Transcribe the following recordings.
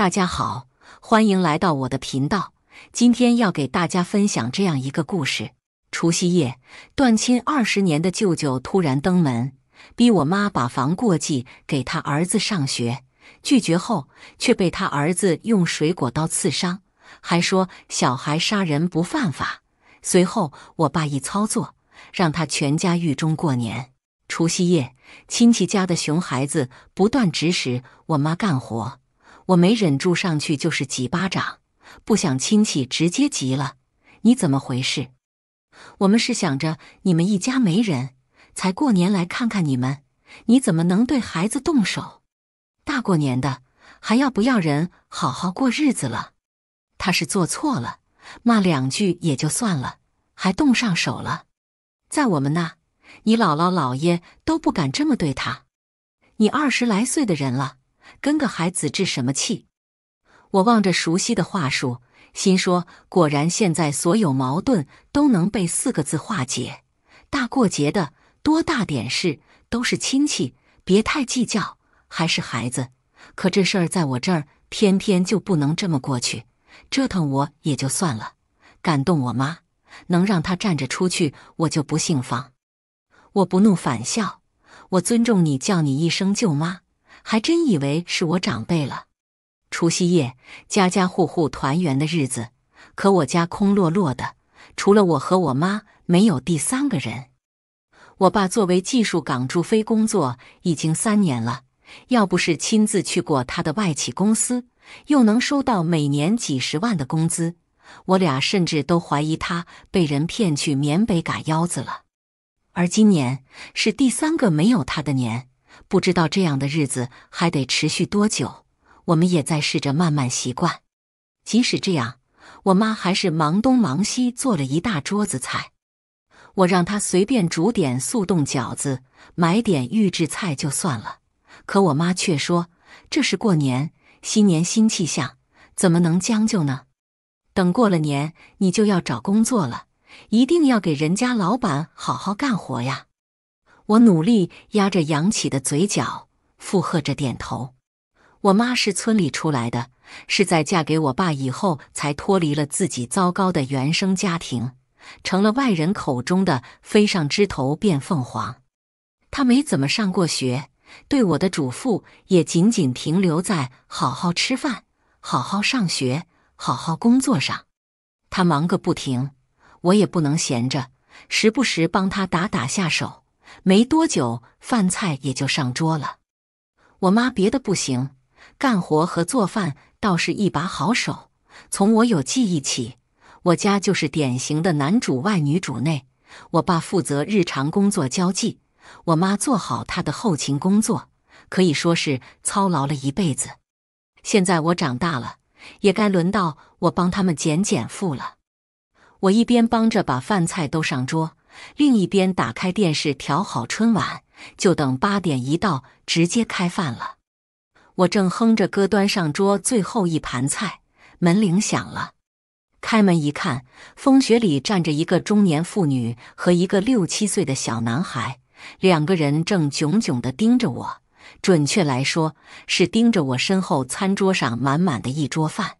大家好，欢迎来到我的频道。今天要给大家分享这样一个故事：除夕夜，断亲二十年的舅舅突然登门，逼我妈把房过继给他儿子上学。拒绝后，却被他儿子用水果刀刺伤，还说小孩杀人不犯法。随后，我爸一操作，让他全家狱中过年。除夕夜，亲戚家的熊孩子不断指使我妈干活。我没忍住上去就是几巴掌，不想亲戚直接急了：“你怎么回事？我们是想着你们一家没人，才过年来看看你们，你怎么能对孩子动手？大过年的还要不要人好好过日子了？”他是做错了，骂两句也就算了，还动上手了，在我们那，你姥姥姥爷都不敢这么对他。你二十来岁的人了。跟个孩子置什么气？我望着熟悉的话术，心说：果然，现在所有矛盾都能被四个字化解。大过节的，多大点事？都是亲戚，别太计较。还是孩子，可这事儿在我这儿偏偏就不能这么过去。折腾我也就算了，敢动我妈，能让她站着出去，我就不姓方。我不怒反笑，我尊重你，叫你一声舅妈。还真以为是我长辈了。除夕夜，家家户户团圆的日子，可我家空落落的，除了我和我妈，没有第三个人。我爸作为技术岗驻非工作已经三年了，要不是亲自去过他的外企公司，又能收到每年几十万的工资，我俩甚至都怀疑他被人骗去缅北嘎腰子了。而今年是第三个没有他的年。不知道这样的日子还得持续多久，我们也在试着慢慢习惯。即使这样，我妈还是忙东忙西，做了一大桌子菜。我让她随便煮点速冻饺子，买点预制菜就算了。可我妈却说：“这是过年，新年新气象，怎么能将就呢？等过了年，你就要找工作了，一定要给人家老板好好干活呀。”我努力压着扬起的嘴角，附和着点头。我妈是村里出来的，是在嫁给我爸以后才脱离了自己糟糕的原生家庭，成了外人口中的飞上枝头变凤凰。她没怎么上过学，对我的嘱咐也仅仅停留在好好吃饭、好好上学、好好工作上。她忙个不停，我也不能闲着，时不时帮她打打下手。没多久，饭菜也就上桌了。我妈别的不行，干活和做饭倒是一把好手。从我有记忆起，我家就是典型的男主外女主内，我爸负责日常工作交际，我妈做好他的后勤工作，可以说是操劳了一辈子。现在我长大了，也该轮到我帮他们减减负了。我一边帮着把饭菜都上桌。另一边打开电视，调好春晚，就等八点一到，直接开饭了。我正哼着歌，端上桌最后一盘菜，门铃响了。开门一看，风雪里站着一个中年妇女和一个六七岁的小男孩，两个人正炯炯地盯着我，准确来说是盯着我身后餐桌上满满的一桌饭。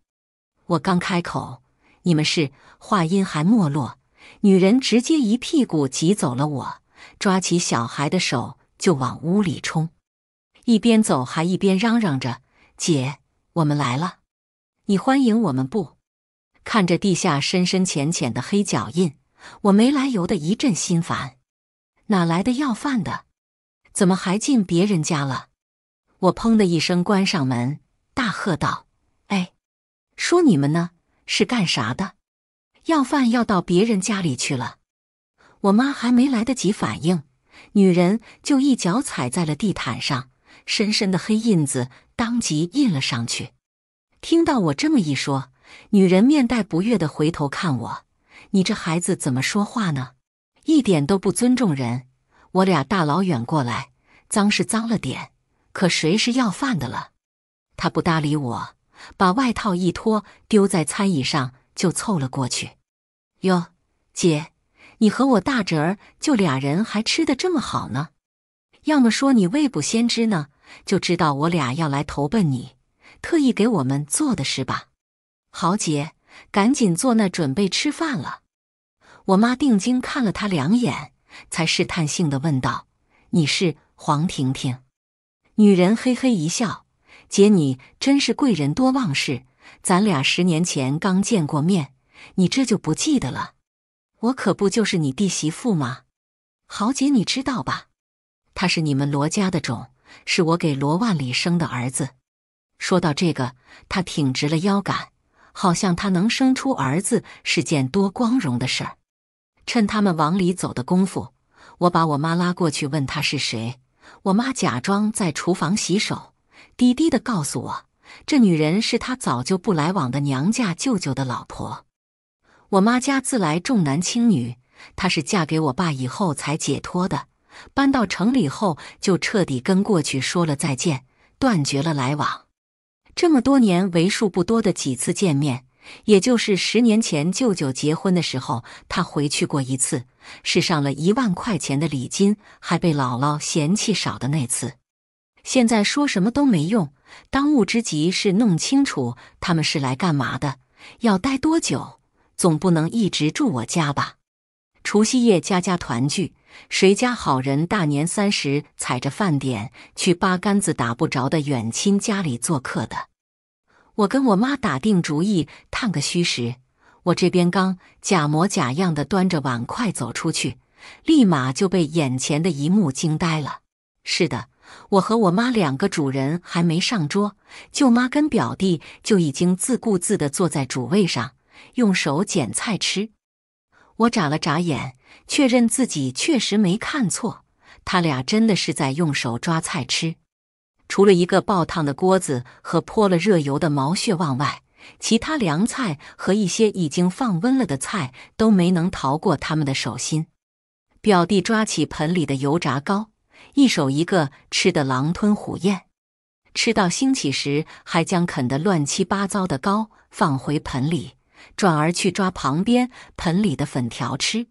我刚开口：“你们是？”话音还没落。女人直接一屁股挤走了我，抓起小孩的手就往屋里冲，一边走还一边嚷嚷着：“姐，我们来了，你欢迎我们不？”看着地下深深浅浅的黑脚印，我没来由的一阵心烦。哪来的要饭的？怎么还进别人家了？我砰的一声关上门，大喝道：“哎，说你们呢，是干啥的？”要饭要到别人家里去了，我妈还没来得及反应，女人就一脚踩在了地毯上，深深的黑印子当即印了上去。听到我这么一说，女人面带不悦的回头看我：“你这孩子怎么说话呢？一点都不尊重人！我俩大老远过来，脏是脏了点，可谁是要饭的了？”她不搭理我，把外套一脱，丢在餐椅上，就凑了过去。哟，姐，你和我大侄儿就俩人还吃的这么好呢？要么说你未卜先知呢，就知道我俩要来投奔你，特意给我们做的是吧？豪杰，赶紧坐那准备吃饭了。我妈定睛看了他两眼，才试探性的问道：“你是黄婷婷？”女人嘿嘿一笑：“姐，你真是贵人多忘事，咱俩十年前刚见过面。”你这就不记得了，我可不就是你弟媳妇吗？豪姐，你知道吧？他是你们罗家的种，是我给罗万里生的儿子。说到这个，他挺直了腰杆，好像他能生出儿子是件多光荣的事儿。趁他们往里走的功夫，我把我妈拉过去问他是谁。我妈假装在厨房洗手，低低的告诉我，这女人是他早就不来往的娘家舅舅的老婆。我妈家自来重男轻女，她是嫁给我爸以后才解脱的。搬到城里后，就彻底跟过去说了再见，断绝了来往。这么多年，为数不多的几次见面，也就是十年前舅舅结婚的时候，她回去过一次，是上了一万块钱的礼金，还被姥姥嫌弃少的那次。现在说什么都没用，当务之急是弄清楚他们是来干嘛的，要待多久。总不能一直住我家吧？除夕夜家家团聚，谁家好人大年三十踩着饭点去八竿子打不着的远亲家里做客的？我跟我妈打定主意探个虚实。我这边刚假模假样的端着碗筷走出去，立马就被眼前的一幕惊呆了。是的，我和我妈两个主人还没上桌，舅妈跟表弟就已经自顾自的坐在主位上。用手捡菜吃，我眨了眨眼，确认自己确实没看错，他俩真的是在用手抓菜吃。除了一个爆烫的锅子和泼了热油的毛血旺外，其他凉菜和一些已经放温了的菜都没能逃过他们的手心。表弟抓起盆里的油炸糕，一手一个，吃得狼吞虎咽。吃到兴起时，还将啃得乱七八糟的糕放回盆里。转而去抓旁边盆里的粉条吃，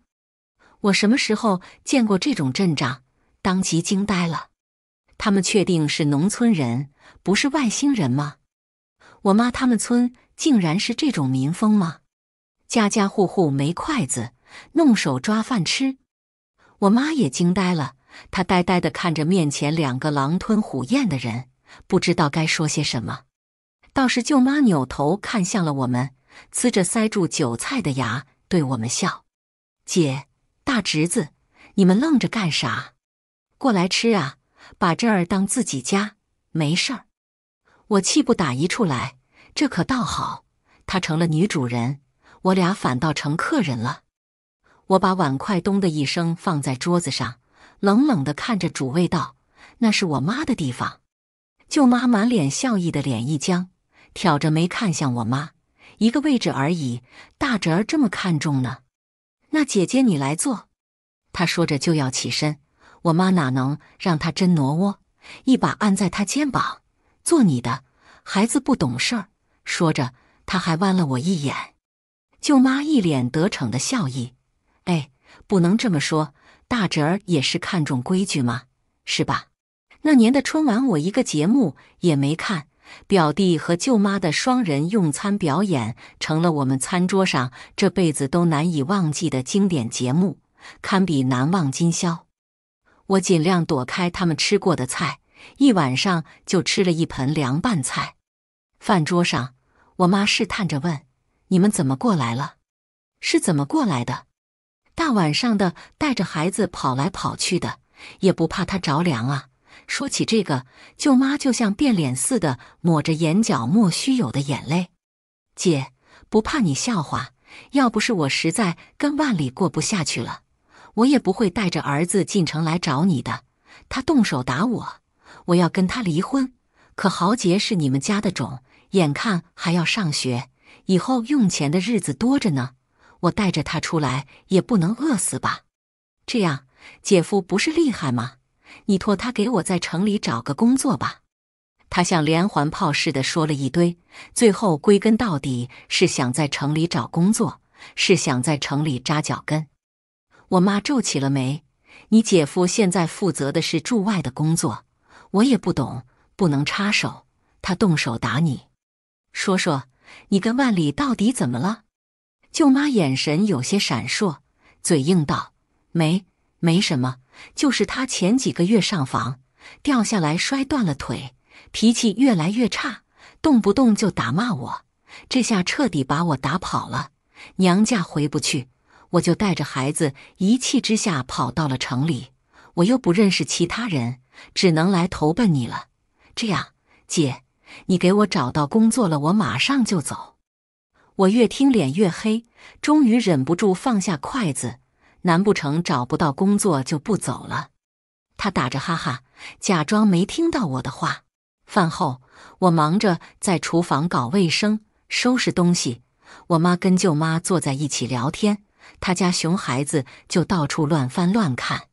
我什么时候见过这种阵仗？当即惊呆了。他们确定是农村人，不是外星人吗？我妈他们村竟然是这种民风吗？家家户户没筷子，弄手抓饭吃。我妈也惊呆了，她呆呆地看着面前两个狼吞虎咽的人，不知道该说些什么。倒是舅妈扭头看向了我们。呲着塞住韭菜的牙对我们笑，姐大侄子，你们愣着干啥？过来吃啊！把这儿当自己家，没事儿。我气不打一处来，这可倒好，她成了女主人，我俩反倒成客人了。我把碗筷咚的一声放在桌子上，冷冷的看着主位道：“那是我妈的地方。”舅妈满脸笑意的脸一僵，挑着眉看向我妈。一个位置而已，大侄儿这么看重呢。那姐姐你来坐。他说着就要起身，我妈哪能让他真挪窝？一把按在他肩膀，坐你的。孩子不懂事儿。说着，他还弯了我一眼。舅妈一脸得逞的笑意。哎，不能这么说，大侄儿也是看重规矩嘛，是吧？那年的春晚，我一个节目也没看。表弟和舅妈的双人用餐表演，成了我们餐桌上这辈子都难以忘记的经典节目，堪比难忘今宵。我尽量躲开他们吃过的菜，一晚上就吃了一盆凉拌菜。饭桌上，我妈试探着问：“你们怎么过来了？是怎么过来的？大晚上的，带着孩子跑来跑去的，也不怕他着凉啊？”说起这个，舅妈就像变脸似的，抹着眼角莫须有的眼泪。姐，不怕你笑话，要不是我实在跟万里过不下去了，我也不会带着儿子进城来找你的。他动手打我，我要跟他离婚。可豪杰是你们家的种，眼看还要上学，以后用钱的日子多着呢，我带着他出来也不能饿死吧？这样，姐夫不是厉害吗？你托他给我在城里找个工作吧。他像连环炮似的说了一堆，最后归根到底是想在城里找工作，是想在城里扎脚跟。我妈皱起了眉：“你姐夫现在负责的是驻外的工作，我也不懂，不能插手。他动手打你，说说你跟万里到底怎么了？”舅妈眼神有些闪烁，嘴硬道：“没，没什么。”就是他前几个月上房掉下来摔断了腿，脾气越来越差，动不动就打骂我。这下彻底把我打跑了，娘家回不去，我就带着孩子一气之下跑到了城里。我又不认识其他人，只能来投奔你了。这样，姐，你给我找到工作了，我马上就走。我越听脸越黑，终于忍不住放下筷子。难不成找不到工作就不走了？他打着哈哈，假装没听到我的话。饭后，我忙着在厨房搞卫生、收拾东西。我妈跟舅妈坐在一起聊天，他家熊孩子就到处乱翻乱看。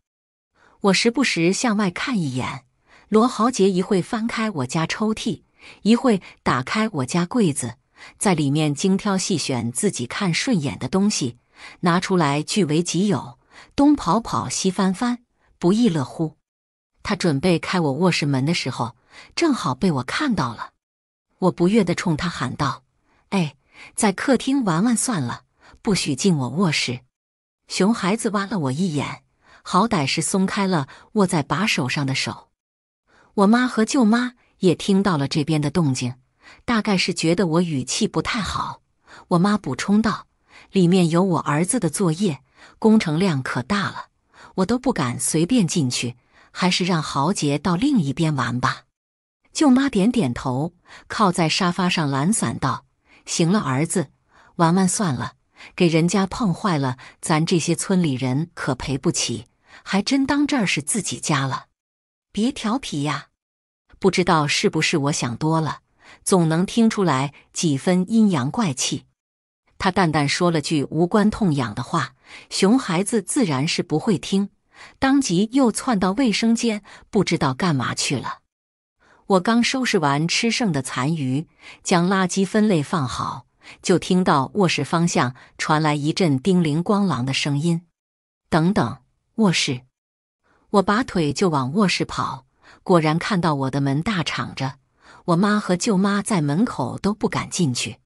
我时不时向外看一眼，罗豪杰一会翻开我家抽屉，一会打开我家柜子，在里面精挑细选自己看顺眼的东西。拿出来据为己有，东跑跑西翻翻，不亦乐乎。他准备开我卧室门的时候，正好被我看到了。我不悦地冲他喊道：“哎，在客厅玩玩算了，不许进我卧室。”熊孩子挖了我一眼，好歹是松开了握在把手上的手。我妈和舅妈也听到了这边的动静，大概是觉得我语气不太好，我妈补充道。里面有我儿子的作业，工程量可大了，我都不敢随便进去，还是让豪杰到另一边玩吧。舅妈点点头，靠在沙发上懒散道：“行了，儿子，玩玩算了，给人家碰坏了，咱这些村里人可赔不起，还真当这儿是自己家了，别调皮呀。”不知道是不是我想多了，总能听出来几分阴阳怪气。他淡淡说了句无关痛痒的话，熊孩子自然是不会听，当即又窜到卫生间，不知道干嘛去了。我刚收拾完吃剩的残余，将垃圾分类放好，就听到卧室方向传来一阵叮铃咣啷的声音。等等，卧室！我拔腿就往卧室跑，果然看到我的门大敞着，我妈和舅妈在门口都不敢进去。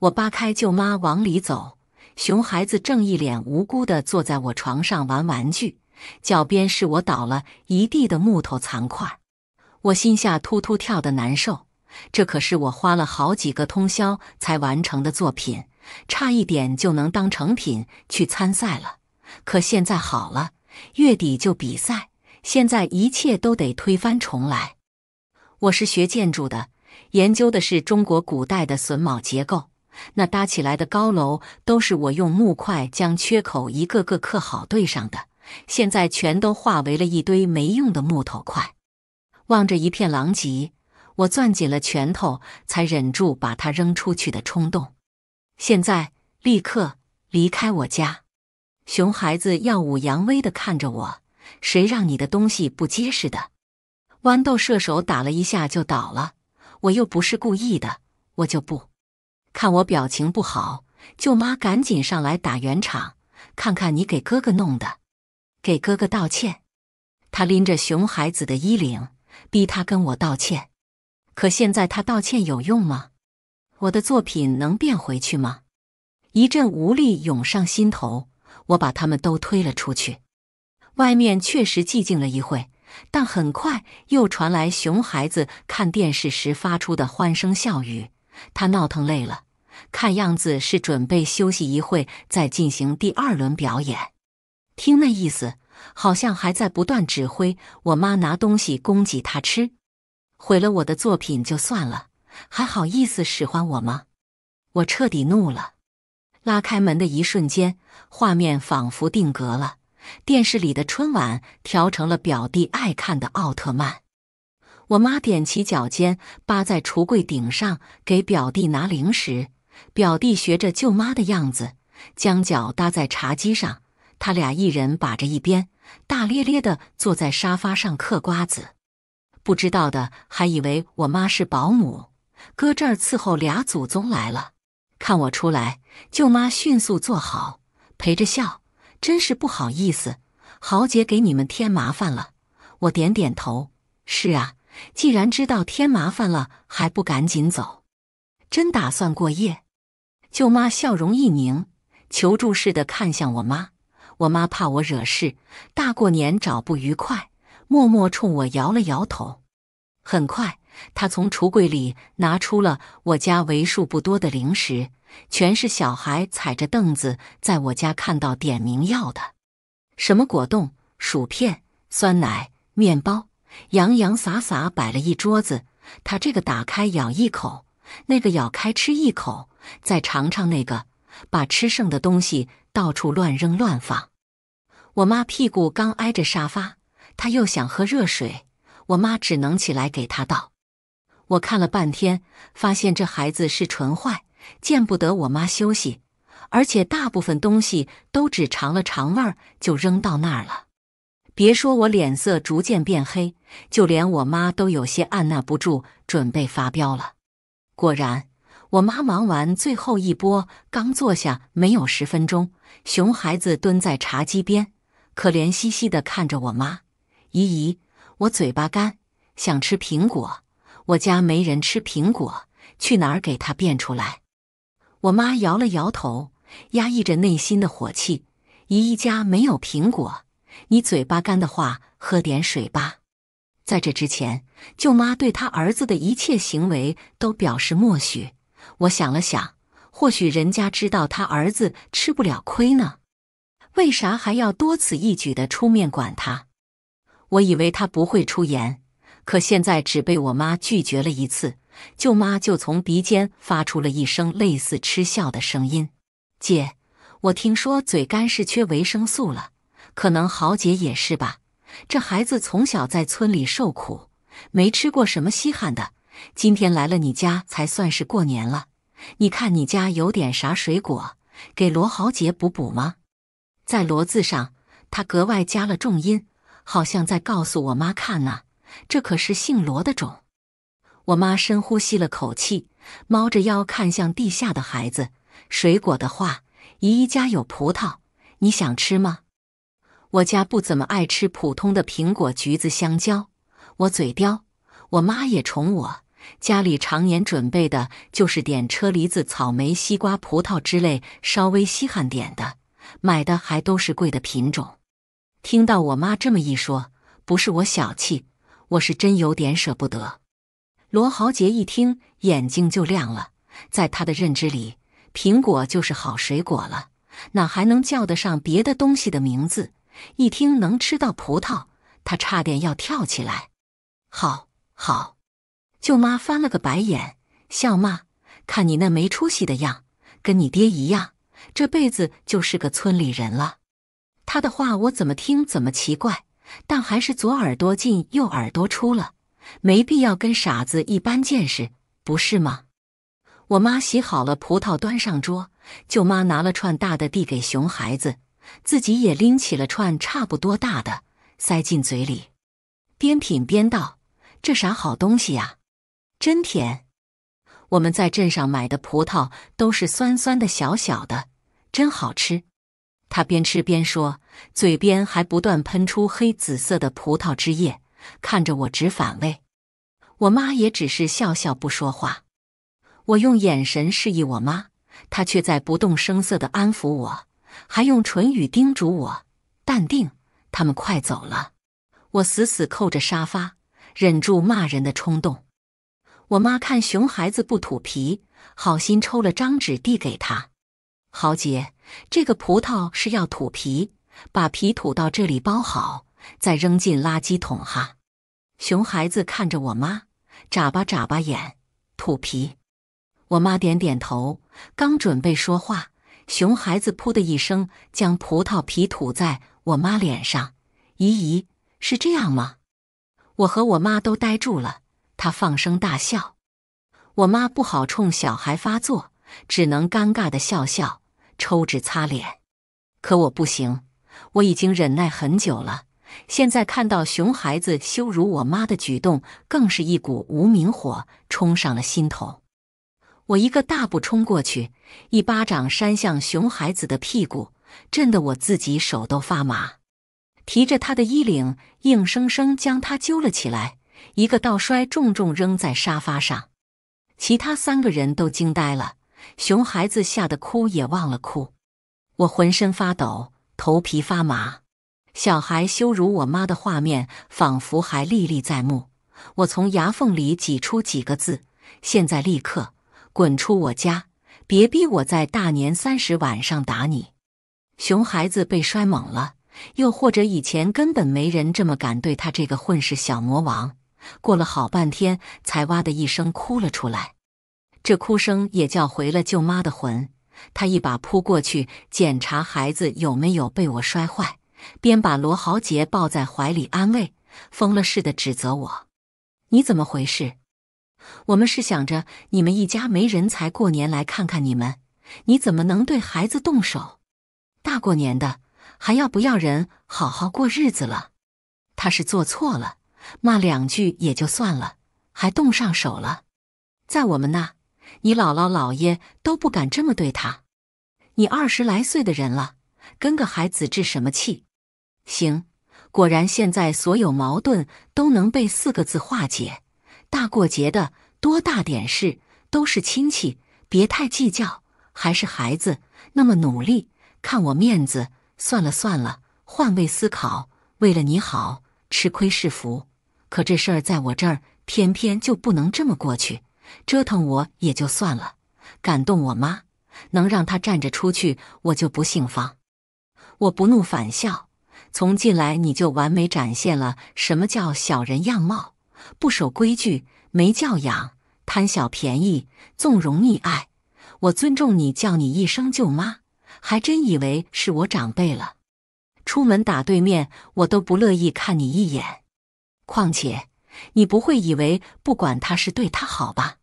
我扒开舅妈往里走，熊孩子正一脸无辜地坐在我床上玩玩具，脚边是我倒了一地的木头残块。我心下突突跳的难受，这可是我花了好几个通宵才完成的作品，差一点就能当成品去参赛了。可现在好了，月底就比赛，现在一切都得推翻重来。我是学建筑的，研究的是中国古代的榫卯结构。那搭起来的高楼都是我用木块将缺口一个个刻好对上的，现在全都化为了一堆没用的木头块。望着一片狼藉，我攥紧了拳头，才忍住把它扔出去的冲动。现在立刻离开我家！熊孩子耀武扬威的看着我，谁让你的东西不结实的？豌豆射手打了一下就倒了，我又不是故意的，我就不。看我表情不好，舅妈赶紧上来打圆场。看看你给哥哥弄的，给哥哥道歉。他拎着熊孩子的衣领，逼他跟我道歉。可现在他道歉有用吗？我的作品能变回去吗？一阵无力涌上心头，我把他们都推了出去。外面确实寂静了一会，但很快又传来熊孩子看电视时发出的欢声笑语。他闹腾累了。看样子是准备休息一会，再进行第二轮表演。听那意思，好像还在不断指挥我妈拿东西供给他吃。毁了我的作品就算了，还好意思使唤我吗？我彻底怒了。拉开门的一瞬间，画面仿佛定格了。电视里的春晚调成了表弟爱看的奥特曼。我妈踮起脚尖，扒在橱柜顶上给表弟拿零食。表弟学着舅妈的样子，将脚搭在茶几上，他俩一人把着一边，大咧咧的坐在沙发上嗑瓜子，不知道的还以为我妈是保姆，搁这儿伺候俩祖宗来了。看我出来，舅妈迅速坐好，陪着笑，真是不好意思，豪杰给你们添麻烦了。我点点头，是啊，既然知道添麻烦了，还不赶紧走？真打算过夜？舅妈笑容一凝，求助似的看向我妈。我妈怕我惹事，大过年找不愉快，默默冲我摇了摇头。很快，她从橱柜里拿出了我家为数不多的零食，全是小孩踩着凳子在我家看到点名要的，什么果冻、薯片、酸奶、面包，洋洋洒洒摆了一桌子。她这个打开咬一口，那个咬开吃一口。再尝尝那个，把吃剩的东西到处乱扔乱放。我妈屁股刚挨着沙发，她又想喝热水，我妈只能起来给她倒。我看了半天，发现这孩子是纯坏，见不得我妈休息，而且大部分东西都只尝了尝味儿就扔到那儿了。别说我脸色逐渐变黑，就连我妈都有些按捺不住，准备发飙了。果然。我妈忙完最后一波，刚坐下没有十分钟，熊孩子蹲在茶几边，可怜兮兮的看着我妈：“姨姨，我嘴巴干，想吃苹果。我家没人吃苹果，去哪儿给他变出来？”我妈摇了摇头，压抑着内心的火气：“姨姨家没有苹果，你嘴巴干的话，喝点水吧。”在这之前，舅妈对他儿子的一切行为都表示默许。我想了想，或许人家知道他儿子吃不了亏呢，为啥还要多此一举的出面管他？我以为他不会出言，可现在只被我妈拒绝了一次，舅妈就从鼻尖发出了一声类似嗤笑的声音：“姐，我听说嘴干是缺维生素了，可能豪姐也是吧。这孩子从小在村里受苦，没吃过什么稀罕的。”今天来了你家才算是过年了。你看你家有点啥水果，给罗豪杰补补吗？在“罗”字上，他格外加了重音，好像在告诉我妈看啊，这可是姓罗的种。我妈深呼吸了口气，猫着腰看向地下的孩子。水果的话，姨姨家有葡萄，你想吃吗？我家不怎么爱吃普通的苹果、橘子、香蕉，我嘴刁，我妈也宠我。家里常年准备的就是点车厘子、草莓、西瓜、葡萄之类稍微稀罕点的，买的还都是贵的品种。听到我妈这么一说，不是我小气，我是真有点舍不得。罗豪杰一听，眼睛就亮了。在他的认知里，苹果就是好水果了，哪还能叫得上别的东西的名字？一听能吃到葡萄，他差点要跳起来。好，好。舅妈翻了个白眼，笑骂：“看你那没出息的样，跟你爹一样，这辈子就是个村里人了。”他的话我怎么听怎么奇怪，但还是左耳朵进右耳朵出了。没必要跟傻子一般见识，不是吗？我妈洗好了葡萄，端上桌。舅妈拿了串大的递给熊孩子，自己也拎起了串差不多大的，塞进嘴里，边品边道：“这啥好东西呀？”真甜，我们在镇上买的葡萄都是酸酸的、小小的，真好吃。他边吃边说，嘴边还不断喷出黑紫色的葡萄汁液，看着我直反胃。我妈也只是笑笑不说话。我用眼神示意我妈，她却在不动声色的安抚我，还用唇语叮嘱我淡定。他们快走了，我死死扣着沙发，忍住骂人的冲动。我妈看熊孩子不吐皮，好心抽了张纸递给他。豪杰，这个葡萄是要吐皮，把皮吐到这里包好，再扔进垃圾桶哈。熊孩子看着我妈，眨巴眨巴眼，吐皮。我妈点点头，刚准备说话，熊孩子噗的一声将葡萄皮吐在我妈脸上。咦咦，是这样吗？我和我妈都呆住了。他放声大笑，我妈不好冲小孩发作，只能尴尬的笑笑，抽纸擦脸。可我不行，我已经忍耐很久了，现在看到熊孩子羞辱我妈的举动，更是一股无名火冲上了心头。我一个大步冲过去，一巴掌扇向熊孩子的屁股，震得我自己手都发麻，提着他的衣领，硬生生将他揪了起来。一个倒摔，重重扔在沙发上，其他三个人都惊呆了。熊孩子吓得哭也忘了哭，我浑身发抖，头皮发麻。小孩羞辱我妈的画面仿佛还历历在目。我从牙缝里挤出几个字：“现在立刻滚出我家，别逼我在大年三十晚上打你。”熊孩子被摔懵了，又或者以前根本没人这么敢对他这个混世小魔王。过了好半天，才哇的一声哭了出来。这哭声也叫回了舅妈的魂。她一把扑过去检查孩子有没有被我摔坏，边把罗豪杰抱在怀里安慰，疯了似的指责我：“你怎么回事？我们是想着你们一家没人才过年来看看你们，你怎么能对孩子动手？大过年的还要不要人好好过日子了？”他是做错了。骂两句也就算了，还动上手了。在我们那，你姥姥姥爷都不敢这么对他。你二十来岁的人了，跟个孩子置什么气？行，果然现在所有矛盾都能被四个字化解。大过节的，多大点事？都是亲戚，别太计较。还是孩子那么努力，看我面子，算了算了，换位思考，为了你好，吃亏是福。可这事儿在我这儿偏偏就不能这么过去，折腾我也就算了，敢动我妈，能让她站着出去，我就不姓方。我不怒反笑，从进来你就完美展现了什么叫小人样貌，不守规矩，没教养，贪小便宜，纵容溺爱。我尊重你，叫你一声舅妈，还真以为是我长辈了。出门打对面，我都不乐意看你一眼。况且，你不会以为不管他是对他好吧？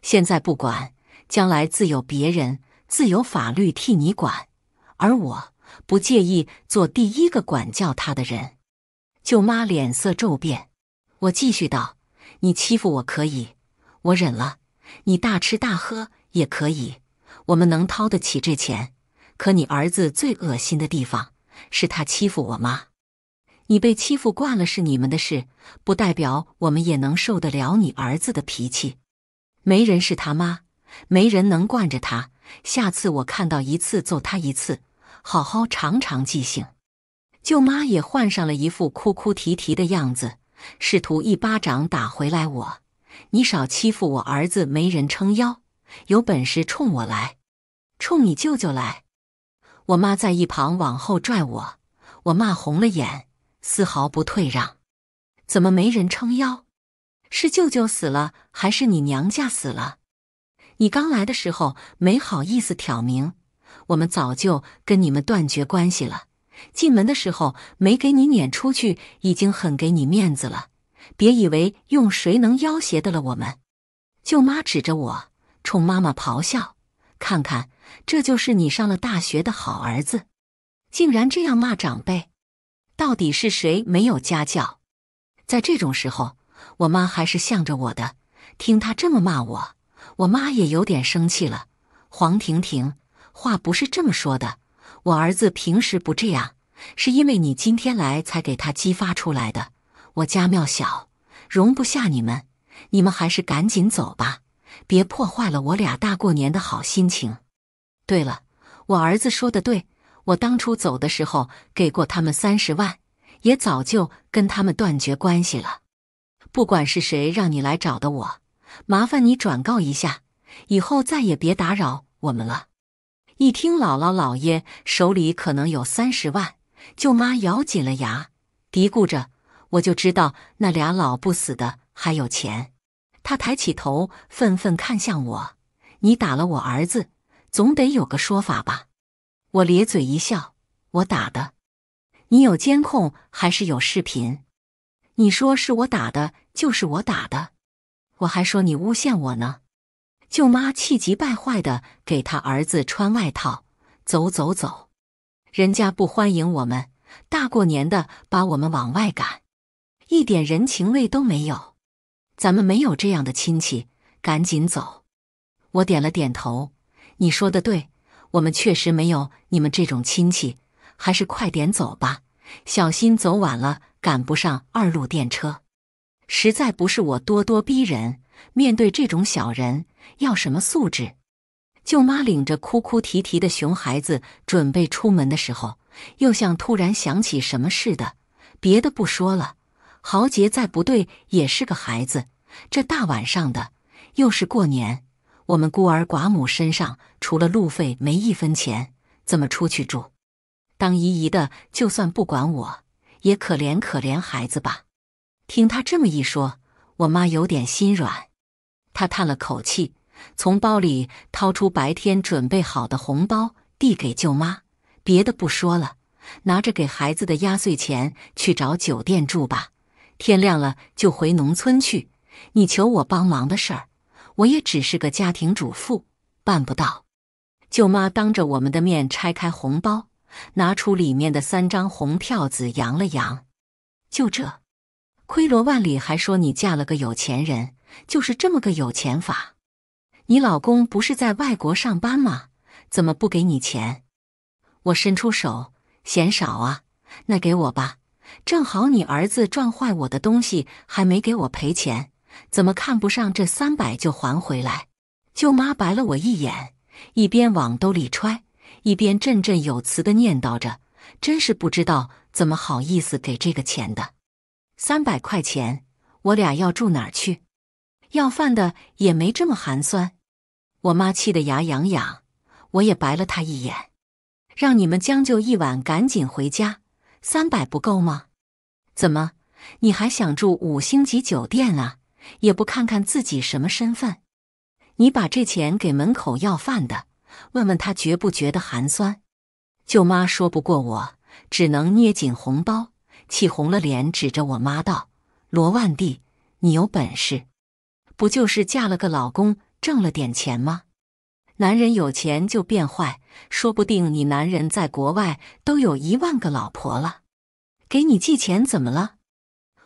现在不管，将来自有别人，自有法律替你管。而我不介意做第一个管教他的人。舅妈脸色骤变，我继续道：“你欺负我可以，我忍了；你大吃大喝也可以，我们能掏得起这钱。可你儿子最恶心的地方，是他欺负我妈。”你被欺负惯了是你们的事，不代表我们也能受得了你儿子的脾气。没人是他妈，没人能惯着他。下次我看到一次揍他一次，好好长长记性。舅妈也换上了一副哭哭啼啼的样子，试图一巴掌打回来我。你少欺负我儿子，没人撑腰，有本事冲我来，冲你舅舅来。我妈在一旁往后拽我，我骂红了眼。丝毫不退让，怎么没人撑腰？是舅舅死了，还是你娘家死了？你刚来的时候没好意思挑明，我们早就跟你们断绝关系了。进门的时候没给你撵出去，已经很给你面子了。别以为用谁能要挟的了我们。舅妈指着我，冲妈妈咆哮：“看看，这就是你上了大学的好儿子，竟然这样骂长辈。”到底是谁没有家教？在这种时候，我妈还是向着我的。听她这么骂我，我妈也有点生气了。黄婷婷，话不是这么说的。我儿子平时不这样，是因为你今天来才给他激发出来的。我家庙小，容不下你们，你们还是赶紧走吧，别破坏了我俩大过年的好心情。对了，我儿子说的对。我当初走的时候给过他们三十万，也早就跟他们断绝关系了。不管是谁让你来找的我，麻烦你转告一下，以后再也别打扰我们了。一听姥姥姥爷手里可能有三十万，舅妈咬紧了牙，嘀咕着：“我就知道那俩老不死的还有钱。”她抬起头，愤愤看向我：“你打了我儿子，总得有个说法吧？”我咧嘴一笑，我打的，你有监控还是有视频？你说是我打的，就是我打的。我还说你诬陷我呢。舅妈气急败坏的给他儿子穿外套，走走走，人家不欢迎我们，大过年的把我们往外赶，一点人情味都没有。咱们没有这样的亲戚，赶紧走。我点了点头，你说的对。我们确实没有你们这种亲戚，还是快点走吧，小心走晚了赶不上二路电车。实在不是我咄咄逼人，面对这种小人要什么素质？舅妈领着哭哭啼啼的熊孩子准备出门的时候，又像突然想起什么似的，别的不说了，豪杰再不对也是个孩子，这大晚上的，又是过年。我们孤儿寡母身上除了路费没一分钱，怎么出去住？当姨姨的就算不管我，也可怜可怜孩子吧。听他这么一说，我妈有点心软，她叹了口气，从包里掏出白天准备好的红包，递给舅妈。别的不说了，拿着给孩子的压岁钱去找酒店住吧。天亮了就回农村去。你求我帮忙的事儿。我也只是个家庭主妇，办不到。舅妈当着我们的面拆开红包，拿出里面的三张红票子，扬了扬。就这，亏罗万里还说你嫁了个有钱人，就是这么个有钱法。你老公不是在外国上班吗？怎么不给你钱？我伸出手，嫌少啊？那给我吧，正好你儿子撞坏我的东西，还没给我赔钱。怎么看不上这三百就还回来？舅妈白了我一眼，一边往兜里揣，一边振振有词的念叨着：“真是不知道怎么好意思给这个钱的。”三百块钱，我俩要住哪儿去？要饭的也没这么寒酸。我妈气得牙痒痒，我也白了她一眼：“让你们将就一晚，赶紧回家。三百不够吗？怎么你还想住五星级酒店啊？”也不看看自己什么身份，你把这钱给门口要饭的，问问他觉不觉得寒酸？舅妈说不过我，只能捏紧红包，气红了脸，指着我妈道：“罗万弟，你有本事，不就是嫁了个老公，挣了点钱吗？男人有钱就变坏，说不定你男人在国外都有一万个老婆了。给你寄钱怎么了？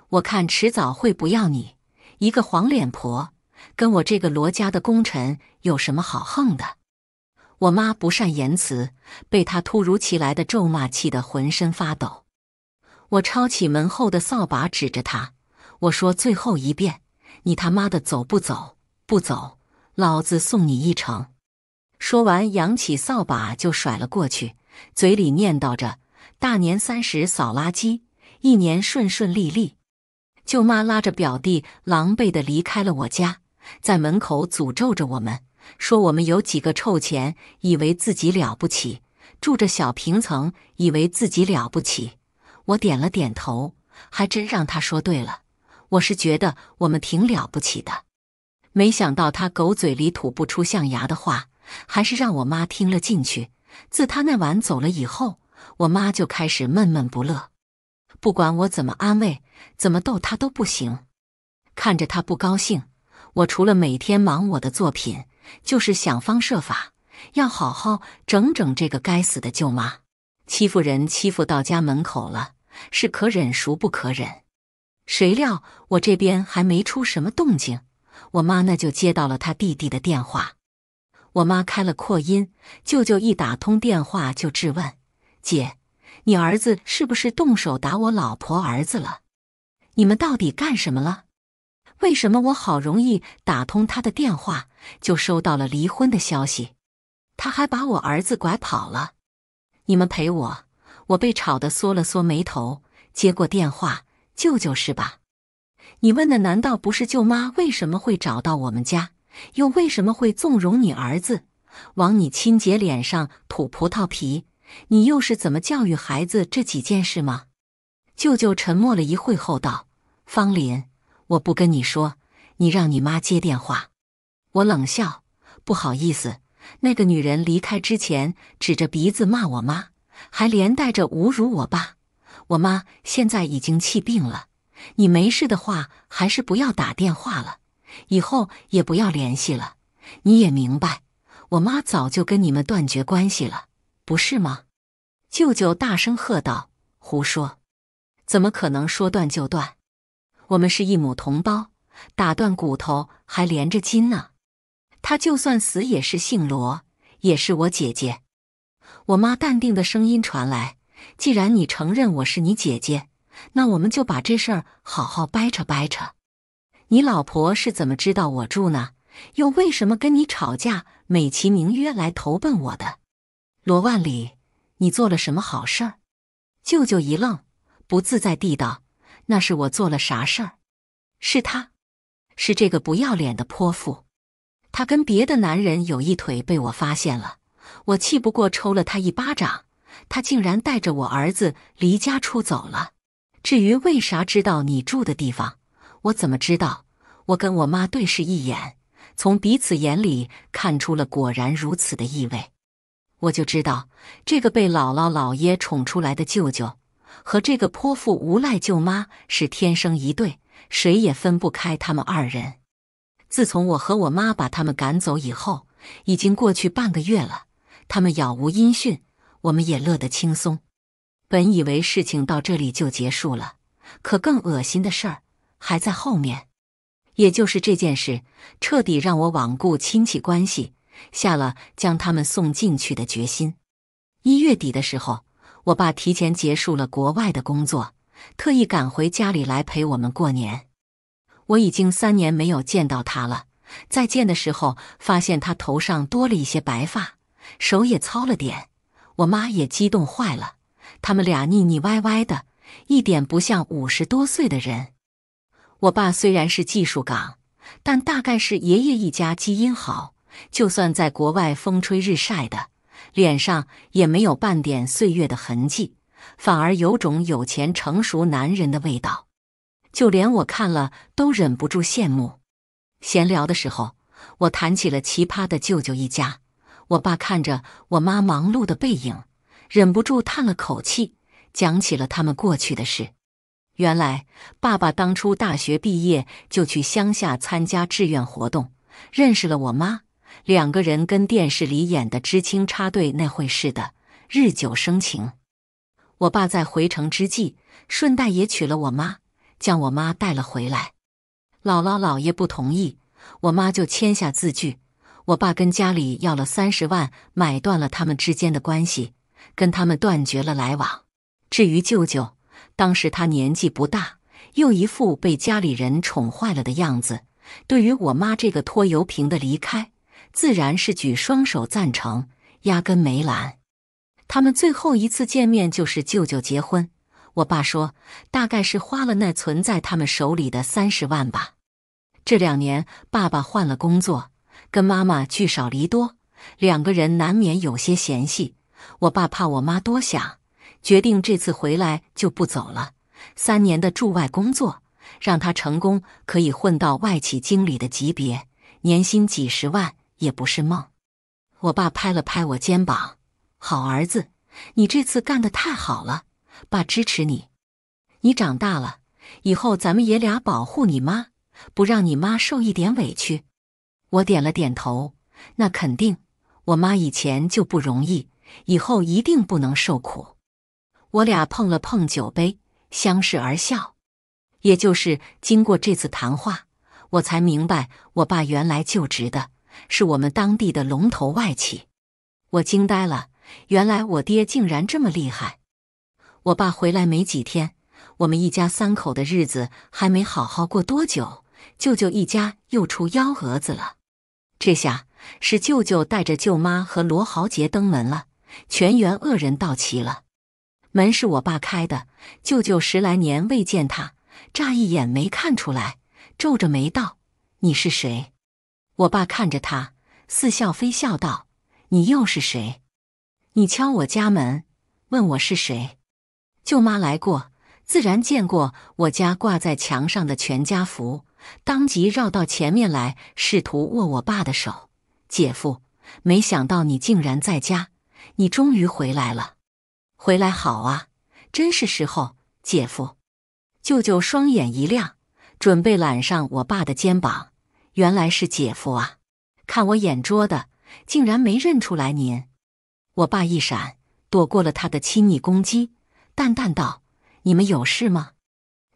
我看迟早会不要你。”一个黄脸婆，跟我这个罗家的功臣有什么好横的？我妈不善言辞，被他突如其来的咒骂气得浑身发抖。我抄起门后的扫把指着他，我说：“最后一遍，你他妈的走不走？不走，老子送你一程。”说完，扬起扫把就甩了过去，嘴里念叨着：“大年三十扫垃圾，一年顺顺利利。”舅妈拉着表弟狼狈的离开了我家，在门口诅咒着我们，说我们有几个臭钱，以为自己了不起，住着小平层，以为自己了不起。我点了点头，还真让他说对了。我是觉得我们挺了不起的，没想到他狗嘴里吐不出象牙的话，还是让我妈听了进去。自他那晚走了以后，我妈就开始闷闷不乐，不管我怎么安慰。怎么逗他都不行，看着他不高兴，我除了每天忙我的作品，就是想方设法要好好整整这个该死的舅妈。欺负人欺负到家门口了，是可忍孰不可忍？谁料我这边还没出什么动静，我妈那就接到了他弟弟的电话。我妈开了扩音，舅舅一打通电话就质问：“姐，你儿子是不是动手打我老婆儿子了？”你们到底干什么了？为什么我好容易打通他的电话，就收到了离婚的消息？他还把我儿子拐跑了！你们陪我，我被吵得缩了缩眉头，接过电话：“舅舅是吧？你问的难道不是舅妈为什么会找到我们家，又为什么会纵容你儿子往你亲姐脸上吐葡萄皮？你又是怎么教育孩子这几件事吗？”舅舅沉默了一会后道：“方林，我不跟你说，你让你妈接电话。”我冷笑：“不好意思，那个女人离开之前指着鼻子骂我妈，还连带着侮辱我爸。我妈现在已经气病了。你没事的话，还是不要打电话了，以后也不要联系了。你也明白，我妈早就跟你们断绝关系了，不是吗？”舅舅大声喝道：“胡说！”怎么可能说断就断？我们是一母同胞，打断骨头还连着筋呢。他就算死也是姓罗，也是我姐姐。我妈淡定的声音传来：“既然你承认我是你姐姐，那我们就把这事儿好好掰扯掰扯。你老婆是怎么知道我住呢？又为什么跟你吵架，美其名曰来投奔我的？罗万里，你做了什么好事儿？”舅舅一愣。不自在地道：“那是我做了啥事儿？是他，是这个不要脸的泼妇，他跟别的男人有一腿，被我发现了。我气不过，抽了他一巴掌。他竟然带着我儿子离家出走了。至于为啥知道你住的地方，我怎么知道？我跟我妈对视一眼，从彼此眼里看出了果然如此的意味，我就知道这个被姥姥姥爷宠出来的舅舅。”和这个泼妇无赖舅妈是天生一对，谁也分不开他们二人。自从我和我妈把他们赶走以后，已经过去半个月了，他们杳无音讯，我们也乐得轻松。本以为事情到这里就结束了，可更恶心的事儿还在后面。也就是这件事，彻底让我罔顾亲戚关系，下了将他们送进去的决心。一月底的时候。我爸提前结束了国外的工作，特意赶回家里来陪我们过年。我已经三年没有见到他了。再见的时候，发现他头上多了一些白发，手也糙了点。我妈也激动坏了，他们俩腻腻歪歪的，一点不像五十多岁的人。我爸虽然是技术岗，但大概是爷爷一家基因好，就算在国外风吹日晒的。脸上也没有半点岁月的痕迹，反而有种有钱成熟男人的味道，就连我看了都忍不住羡慕。闲聊的时候，我谈起了奇葩的舅舅一家。我爸看着我妈忙碌的背影，忍不住叹了口气，讲起了他们过去的事。原来，爸爸当初大学毕业就去乡下参加志愿活动，认识了我妈。两个人跟电视里演的知青插队那会似的，日久生情。我爸在回城之际，顺带也娶了我妈，将我妈带了回来。姥姥姥爷不同意，我妈就签下字据。我爸跟家里要了三十万，买断了他们之间的关系，跟他们断绝了来往。至于舅舅，当时他年纪不大，又一副被家里人宠坏了的样子，对于我妈这个拖油瓶的离开。自然是举双手赞成，压根没拦。他们最后一次见面就是舅舅结婚，我爸说大概是花了那存在他们手里的三十万吧。这两年爸爸换了工作，跟妈妈聚少离多，两个人难免有些嫌隙。我爸怕我妈多想，决定这次回来就不走了。三年的驻外工作让他成功可以混到外企经理的级别，年薪几十万。也不是梦，我爸拍了拍我肩膀：“好儿子，你这次干得太好了，爸支持你。你长大了以后，咱们爷俩保护你妈，不让你妈受一点委屈。”我点了点头：“那肯定，我妈以前就不容易，以后一定不能受苦。”我俩碰了碰酒杯，相视而笑。也就是经过这次谈话，我才明白我爸原来就职的。是我们当地的龙头外企，我惊呆了。原来我爹竟然这么厉害！我爸回来没几天，我们一家三口的日子还没好好过多久，舅舅一家又出幺蛾子了。这下是舅舅带着舅妈和罗豪杰登门了，全员恶人到齐了。门是我爸开的，舅舅十来年未见他，乍一眼没看出来，皱着眉道：“你是谁？”我爸看着他，似笑非笑道：“你又是谁？你敲我家门，问我是谁？舅妈来过，自然见过我家挂在墙上的全家福，当即绕到前面来，试图握我爸的手。姐夫，没想到你竟然在家，你终于回来了，回来好啊，真是时候。姐夫，舅舅双眼一亮，准备揽上我爸的肩膀。”原来是姐夫啊！看我眼拙的，竟然没认出来您。我爸一闪，躲过了他的亲昵攻击，淡淡道：“你们有事吗？”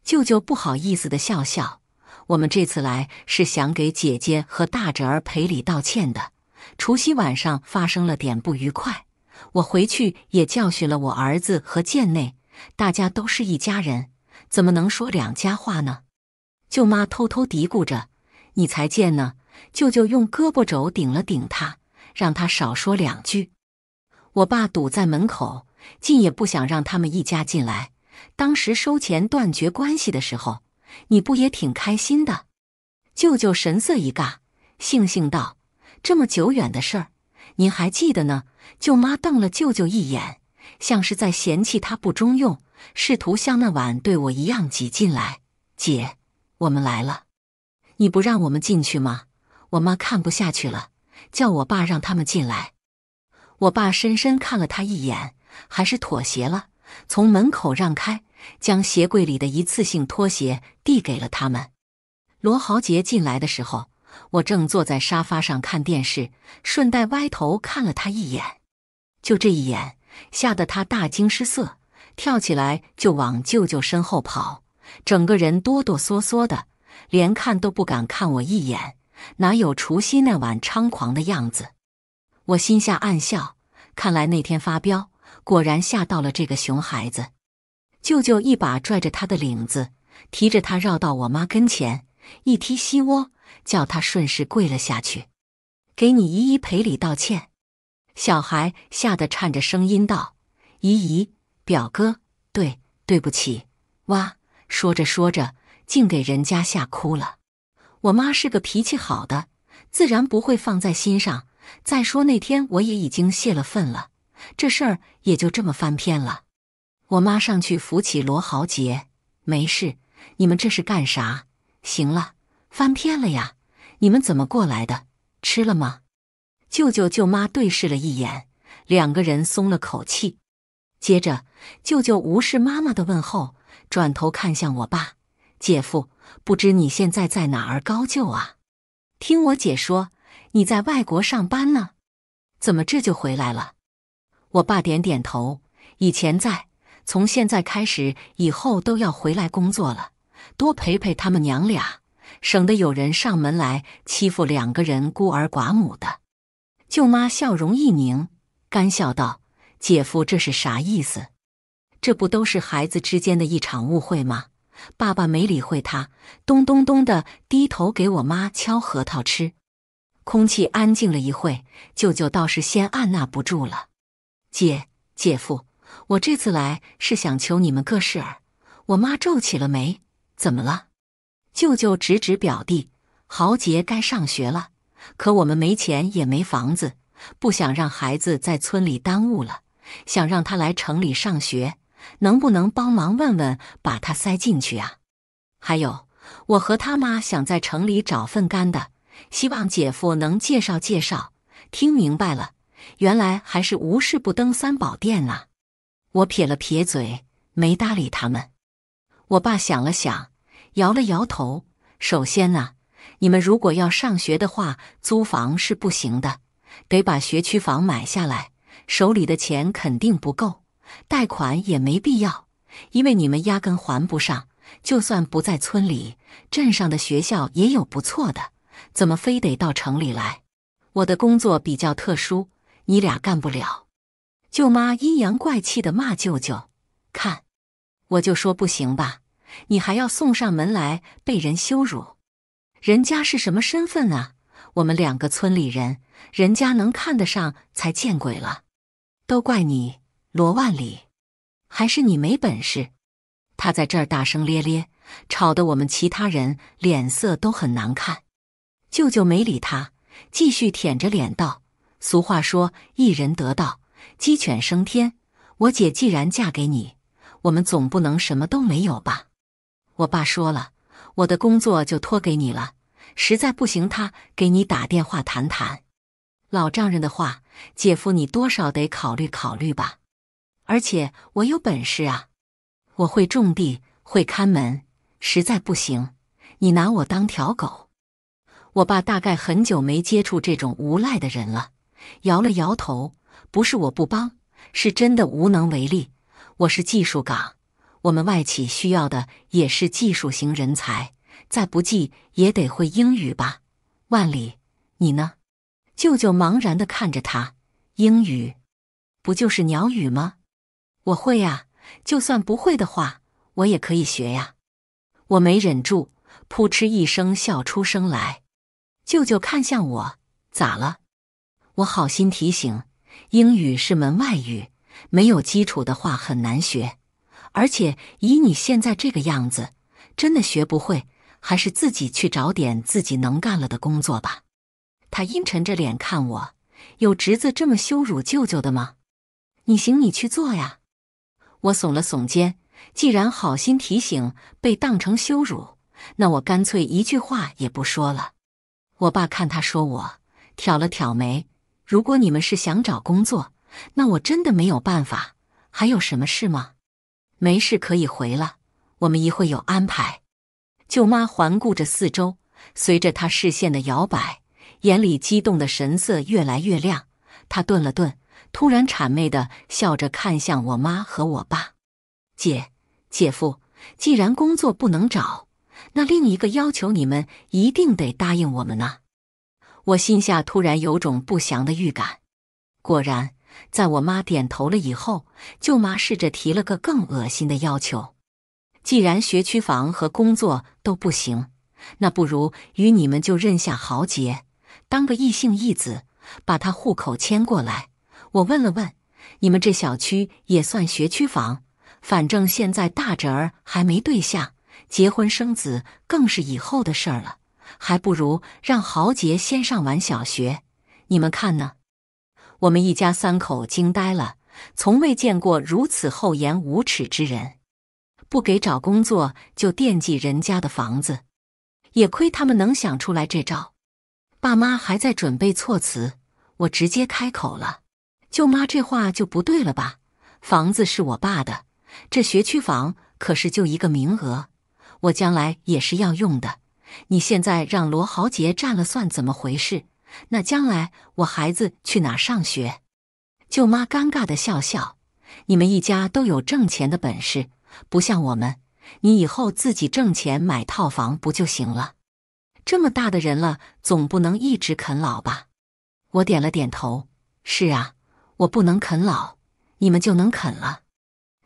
舅舅不好意思的笑笑：“我们这次来是想给姐姐和大侄儿赔礼道歉的。除夕晚上发生了点不愉快，我回去也教训了我儿子和贱内。大家都是一家人，怎么能说两家话呢？”舅妈偷偷嘀咕着。你才贱呢！舅舅用胳膊肘顶了顶他，让他少说两句。我爸堵在门口，竟也不想让他们一家进来。当时收钱断绝关系的时候，你不也挺开心的？舅舅神色一尬，悻悻道：“这么久远的事儿，您还记得呢？”舅妈瞪了舅舅一眼，像是在嫌弃他不中用，试图像那晚对我一样挤进来。姐，我们来了。你不让我们进去吗？我妈看不下去了，叫我爸让他们进来。我爸深深看了他一眼，还是妥协了，从门口让开，将鞋柜里的一次性拖鞋递给了他们。罗豪杰进来的时候，我正坐在沙发上看电视，顺带歪头看了他一眼。就这一眼，吓得他大惊失色，跳起来就往舅舅身后跑，整个人哆哆嗦嗦的。连看都不敢看我一眼，哪有除夕那晚猖狂的样子？我心下暗笑，看来那天发飙果然吓到了这个熊孩子。舅舅一把拽着他的领子，提着他绕到我妈跟前，一踢膝窝，叫他顺势跪了下去，给你姨姨赔礼道歉。小孩吓得颤着声音道：“姨姨，表哥，对，对不起。”哇，说着说着。竟给人家吓哭了！我妈是个脾气好的，自然不会放在心上。再说那天我也已经泄了愤了，这事儿也就这么翻篇了。我妈上去扶起罗豪杰，没事，你们这是干啥？行了，翻篇了呀！你们怎么过来的？吃了吗？舅舅、舅妈对视了一眼，两个人松了口气。接着，舅舅无视妈妈的问候，转头看向我爸。姐夫，不知你现在在哪儿高就啊？听我姐说你在外国上班呢，怎么这就回来了？我爸点点头，以前在，从现在开始以后都要回来工作了，多陪陪他们娘俩，省得有人上门来欺负两个人孤儿寡母的。舅妈笑容一凝，干笑道：“姐夫这是啥意思？这不都是孩子之间的一场误会吗？”爸爸没理会他，咚咚咚的低头给我妈敲核桃吃。空气安静了一会，舅舅倒是先按捺不住了：“姐姐夫，我这次来是想求你们个事儿。”我妈皱起了眉：“怎么了？”舅舅指指表弟：“豪杰该上学了，可我们没钱也没房子，不想让孩子在村里耽误了，想让他来城里上学。”能不能帮忙问问，把它塞进去啊？还有，我和他妈想在城里找份干的，希望姐夫能介绍介绍。听明白了，原来还是无事不登三宝殿啊！我撇了撇嘴，没搭理他们。我爸想了想，摇了摇头。首先呢，你们如果要上学的话，租房是不行的，得把学区房买下来，手里的钱肯定不够。贷款也没必要，因为你们压根还不上。就算不在村里，镇上的学校也有不错的，怎么非得到城里来？我的工作比较特殊，你俩干不了。舅妈阴阳怪气地骂舅舅：“看，我就说不行吧，你还要送上门来被人羞辱，人家是什么身份啊？我们两个村里人，人家能看得上才见鬼了。都怪你。”罗万里，还是你没本事。他在这儿大声咧咧，吵得我们其他人脸色都很难看。舅舅没理他，继续舔着脸道：“俗话说，一人得道，鸡犬升天。我姐既然嫁给你，我们总不能什么都没有吧？我爸说了，我的工作就托给你了。实在不行，他给你打电话谈谈。老丈人的话，姐夫，你多少得考虑考虑吧。”而且我有本事啊，我会种地，会看门。实在不行，你拿我当条狗。我爸大概很久没接触这种无赖的人了，摇了摇头。不是我不帮，是真的无能为力。我是技术岗，我们外企需要的也是技术型人才，再不济也得会英语吧？万里，你呢？舅舅茫然地看着他。英语，不就是鸟语吗？我会呀，就算不会的话，我也可以学呀。我没忍住，扑哧一声笑出声来。舅舅看向我，咋了？我好心提醒，英语是门外语，没有基础的话很难学。而且以你现在这个样子，真的学不会，还是自己去找点自己能干了的工作吧。他阴沉着脸看我，有侄子这么羞辱舅舅的吗？你行，你去做呀。我耸了耸肩，既然好心提醒被当成羞辱，那我干脆一句话也不说了。我爸看他说我挑了挑眉，如果你们是想找工作，那我真的没有办法。还有什么事吗？没事可以回了，我们一会有安排。舅妈环顾着四周，随着她视线的摇摆，眼里激动的神色越来越亮。她顿了顿。突然谄媚的笑着看向我妈和我爸，姐姐夫，既然工作不能找，那另一个要求你们一定得答应我们呢。”我心下突然有种不祥的预感。果然，在我妈点头了以后，舅妈试着提了个更恶心的要求：既然学区房和工作都不行，那不如与你们就认下豪杰，当个异姓义子，把他户口迁过来。我问了问，你们这小区也算学区房，反正现在大侄儿还没对象，结婚生子更是以后的事儿了，还不如让豪杰先上完小学。你们看呢？我们一家三口惊呆了，从未见过如此厚颜无耻之人，不给找工作就惦记人家的房子，也亏他们能想出来这招。爸妈还在准备措辞，我直接开口了。舅妈，这话就不对了吧？房子是我爸的，这学区房可是就一个名额，我将来也是要用的。你现在让罗豪杰占了，算怎么回事？那将来我孩子去哪上学？舅妈尴尬的笑笑：“你们一家都有挣钱的本事，不像我们。你以后自己挣钱买套房不就行了？这么大的人了，总不能一直啃老吧？”我点了点头：“是啊。”我不能啃老，你们就能啃了？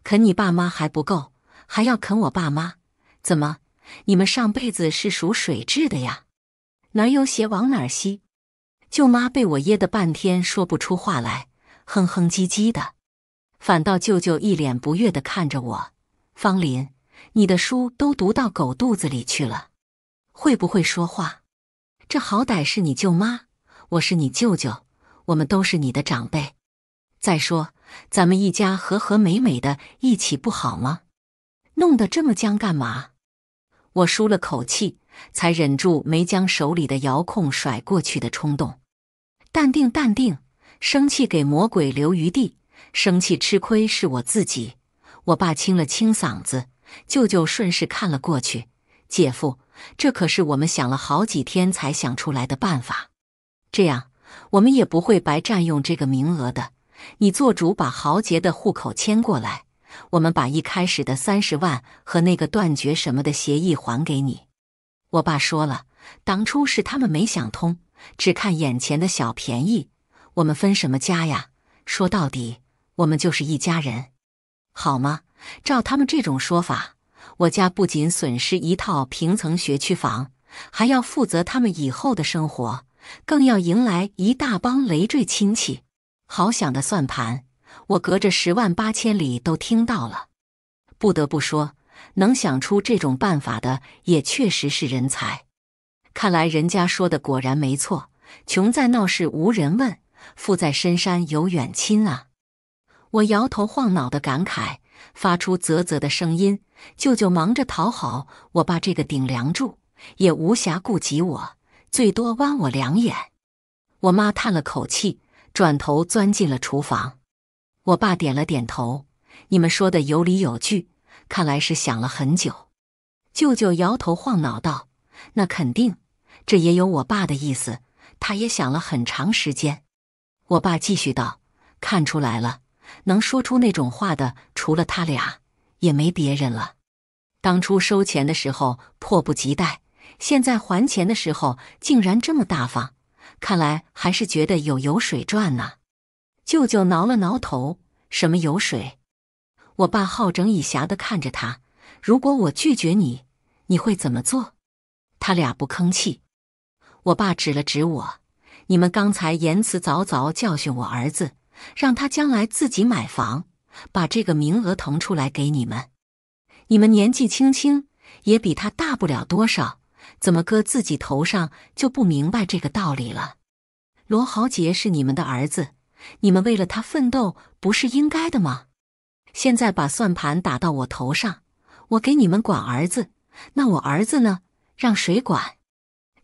啃你爸妈还不够，还要啃我爸妈？怎么？你们上辈子是属水质的呀？哪有血往哪吸？舅妈被我噎得半天说不出话来，哼哼唧唧的。反倒舅舅一脸不悦的看着我：“方林，你的书都读到狗肚子里去了，会不会说话？这好歹是你舅妈，我是你舅舅，我们都是你的长辈。”再说，咱们一家和和美美的一起不好吗？弄得这么僵干嘛？我舒了口气，才忍住没将手里的遥控甩过去的冲动。淡定，淡定，生气给魔鬼留余地，生气吃亏是我自己。我爸清了清嗓子，舅舅顺势看了过去。姐夫，这可是我们想了好几天才想出来的办法，这样我们也不会白占用这个名额的。你做主把豪杰的户口迁过来，我们把一开始的三十万和那个断绝什么的协议还给你。我爸说了，当初是他们没想通，只看眼前的小便宜。我们分什么家呀？说到底，我们就是一家人，好吗？照他们这种说法，我家不仅损失一套平层学区房，还要负责他们以后的生活，更要迎来一大帮累赘亲戚。好想的算盘，我隔着十万八千里都听到了。不得不说，能想出这种办法的也确实是人才。看来人家说的果然没错，穷在闹市无人问，富在深山有远亲啊！我摇头晃脑的感慨，发出啧啧的声音。舅舅忙着讨好我爸这个顶梁柱，也无暇顾及我，最多弯我两眼。我妈叹了口气。转头钻进了厨房，我爸点了点头。你们说的有理有据，看来是想了很久。舅舅摇头晃脑道：“那肯定，这也有我爸的意思。他也想了很长时间。”我爸继续道：“看出来了，能说出那种话的，除了他俩，也没别人了。当初收钱的时候迫不及待，现在还钱的时候竟然这么大方。”看来还是觉得有油水赚呢。舅舅挠了挠头，什么油水？我爸好整以暇的看着他。如果我拒绝你，你会怎么做？他俩不吭气。我爸指了指我：“你们刚才言辞凿凿，教训我儿子，让他将来自己买房，把这个名额腾出来给你们。你们年纪轻轻，也比他大不了多少。”怎么搁自己头上就不明白这个道理了？罗豪杰是你们的儿子，你们为了他奋斗不是应该的吗？现在把算盘打到我头上，我给你们管儿子，那我儿子呢？让谁管？